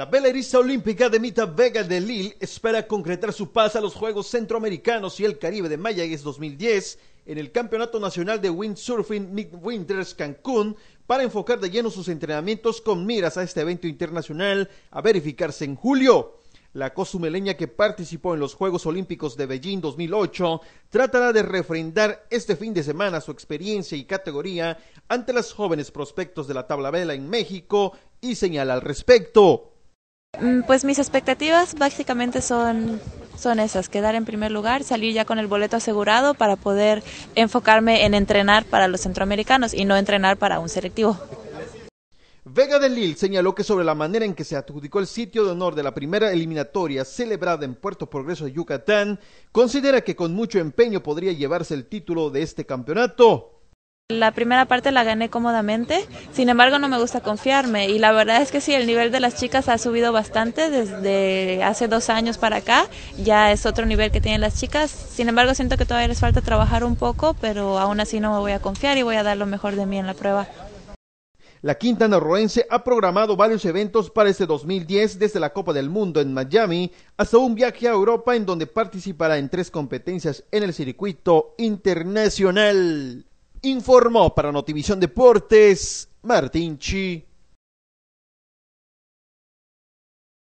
La velerista olímpica de Mita Vega de Lille espera concretar su paz a los Juegos Centroamericanos y el Caribe de Mayagüez 2010 en el Campeonato Nacional de Windsurfing Midwinters Cancún para enfocar de lleno sus entrenamientos con miras a este evento internacional a verificarse en julio. La cozumeleña que participó en los Juegos Olímpicos de Beijing 2008 tratará de refrendar este fin de semana su experiencia y categoría ante las jóvenes prospectos de la tabla vela en México y señala al respecto. Mm, pues mis expectativas básicamente son, son esas, quedar en primer lugar, salir ya con el boleto asegurado para poder enfocarme en entrenar para los centroamericanos y no entrenar para un selectivo. Vega de Lille señaló que sobre la manera en que se adjudicó el sitio de honor de la primera eliminatoria celebrada en Puerto Progreso Yucatán, considera que con mucho empeño podría llevarse el título de este campeonato. La primera parte la gané cómodamente, sin embargo no me gusta confiarme y la verdad es que sí, el nivel de las chicas ha subido bastante desde hace dos años para acá, ya es otro nivel que tienen las chicas, sin embargo siento que todavía les falta trabajar un poco, pero aún así no me voy a confiar y voy a dar lo mejor de mí en la prueba. La Quinta Roense ha programado varios eventos para este 2010, desde la Copa del Mundo en Miami hasta un viaje a Europa en donde participará en tres competencias en el circuito internacional. Informó para Notivisión Deportes Martín Chi.